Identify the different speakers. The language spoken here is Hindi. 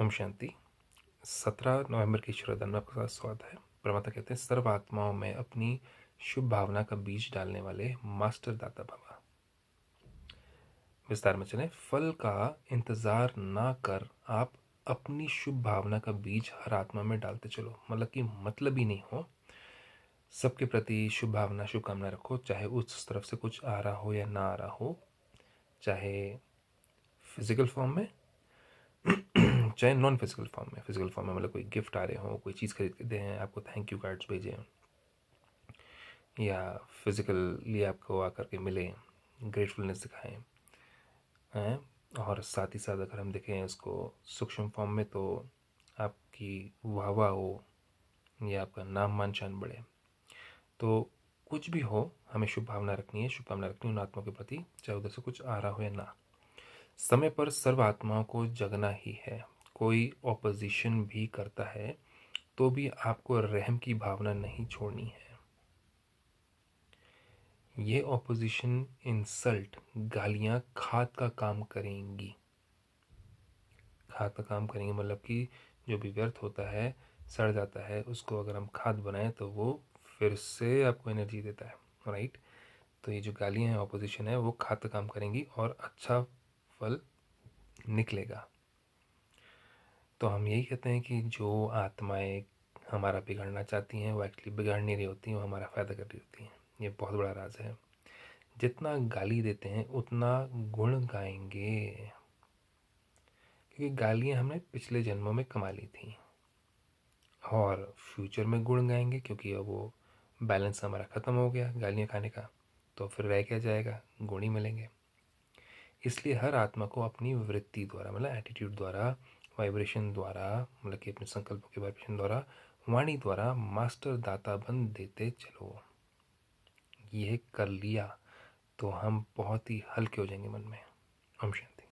Speaker 1: ओम शांति सत्रह नवंबर की श्रद्धा में आपका स्वागत है परमाता कहते हैं सर्व आत्माओं में अपनी शुभ भावना का बीज डालने वाले मास्टर दाता बाबा विस्तार में चले फल का इंतजार ना कर आप अपनी शुभ भावना का बीज हर आत्मा में डालते चलो मतलब कि मतलब ही नहीं हो सबके प्रति शुभ भावना शुभकामना रखो चाहे उस तरफ से कुछ आ रहा हो या ना आ रहा हो चाहे फिजिकल फॉर्म में चाहे नॉन फिजिकल फॉर्म में फिजिकल फॉर्म में मतलब कोई गिफ्ट आ रहे हो कोई चीज़ खरीद के दे हैं आपको थैंक यू कार्ड्स भेजें या फिज़िकली आपको आकर के मिले ग्रेटफुलनेस दिखाएं और साथ ही साथ अगर हम देखें इसको सूक्ष्म फॉर्म में तो आपकी वाह वाह हो या आपका नाम मान शान बढ़े तो कुछ भी हो हमें शुभ भावना रखनी है शुभ भावना रखनी उन आत्मा के प्रति चाहे उधर से कुछ आ रहा हो या ना समय पर सर्व आत्माओं को जगना ही है कोई ऑपोजिशन भी करता है तो भी आपको रहम की भावना नहीं छोड़नी है ये ऑपोजिशन इंसल्ट गालियाँ खाद का काम करेंगी खाद का काम करेंगे मतलब कि जो भी व्यर्थ होता है सड़ जाता है उसको अगर हम खाद बनाएं तो वो फिर से आपको एनर्जी देता है राइट तो ये जो गालियाँ हैं ऑपोजिशन है वो खाद का काम करेंगी और अच्छा फल निकलेगा तो हम यही कहते हैं कि जो आत्माएँ हमारा बिगाड़ना चाहती हैं वो एक्चुअली बिगाड़ नहीं रही होती हैं वो हमारा फ़ायदा कर रही होती हैं ये बहुत बड़ा राज है जितना गाली देते हैं उतना गुण गाएंगे क्योंकि गालियाँ हमने पिछले जन्मों में कमा ली थी और फ्यूचर में गुण गाएंगे क्योंकि अब वो बैलेंस हमारा ख़त्म हो गया गालियाँ खाने का तो फिर रह क्या जाएगा गुण ही मिलेंगे इसलिए हर आत्मा को अपनी वृत्ति द्वारा मतलब एटीट्यूड द्वारा वाइब्रेशन द्वारा मतलब कि अपने संकल्पों के वाइब्रेशन द्वारा वाणी द्वारा मास्टर दाता बन देते चलो यह कर लिया तो हम बहुत ही हल्के हो जाएंगे मन में हम शांति